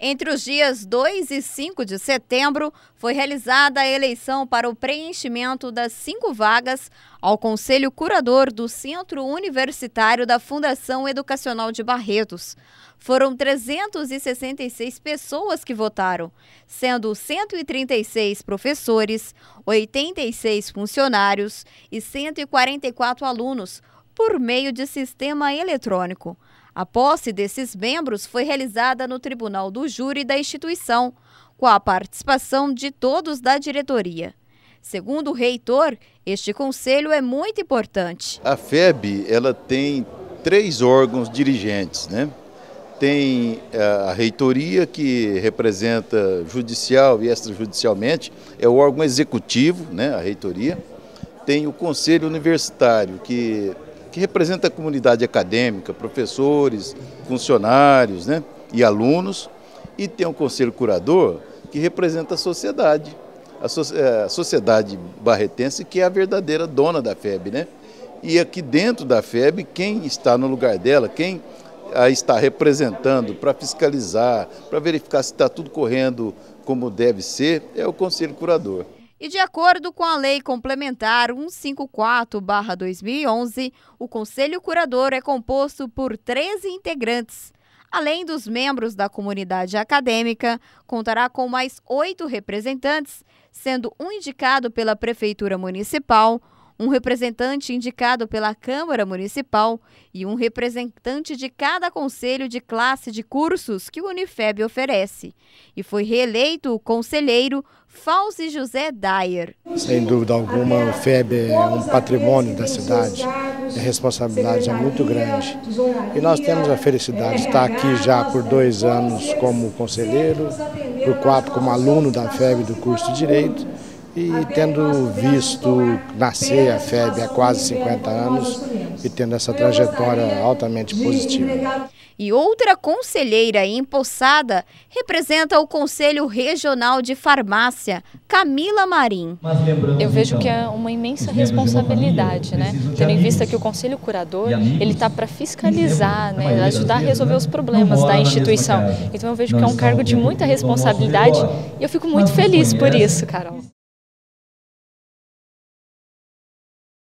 Entre os dias 2 e 5 de setembro, foi realizada a eleição para o preenchimento das cinco vagas ao Conselho Curador do Centro Universitário da Fundação Educacional de Barretos. Foram 366 pessoas que votaram, sendo 136 professores, 86 funcionários e 144 alunos, por meio de sistema eletrônico. A posse desses membros foi realizada no Tribunal do Júri da instituição, com a participação de todos da diretoria. Segundo o reitor, este conselho é muito importante. A FEB ela tem três órgãos dirigentes, né? Tem eh, a reitoria, que representa judicial e extrajudicialmente, é o órgão executivo, né, a reitoria. Tem o conselho universitário, que que representa a comunidade acadêmica, professores, funcionários né, e alunos, e tem um conselho curador que representa a sociedade, a, so é, a sociedade barretense, que é a verdadeira dona da FEB. Né? E aqui dentro da FEB, quem está no lugar dela, quem a está representando para fiscalizar, para verificar se está tudo correndo como deve ser, é o conselho curador. E de acordo com a Lei Complementar 154-2011, o Conselho Curador é composto por 13 integrantes. Além dos membros da comunidade acadêmica, contará com mais oito representantes, sendo um indicado pela Prefeitura Municipal, um representante indicado pela Câmara Municipal e um representante de cada conselho de classe de cursos que o Unifeb oferece. E foi reeleito o conselheiro Fauzi José Dyer. Sem dúvida alguma, o FEB é um patrimônio da cidade. A é responsabilidade é muito grande. E nós temos a felicidade de estar aqui já por dois anos como conselheiro, por quatro como aluno da FEB do curso de Direito e tendo visto nascer a FEB há quase 50 anos e tendo essa trajetória altamente positiva. E outra conselheira empossada representa o Conselho Regional de Farmácia, Camila Marim. Eu vejo então, que é uma imensa responsabilidade, né? Tendo em vista que o Conselho Curador, ele está para fiscalizar, né? ajudar a resolver né? os problemas da instituição. Então eu vejo que é um cargo de muita responsabilidade e eu fico muito feliz por isso, Carol.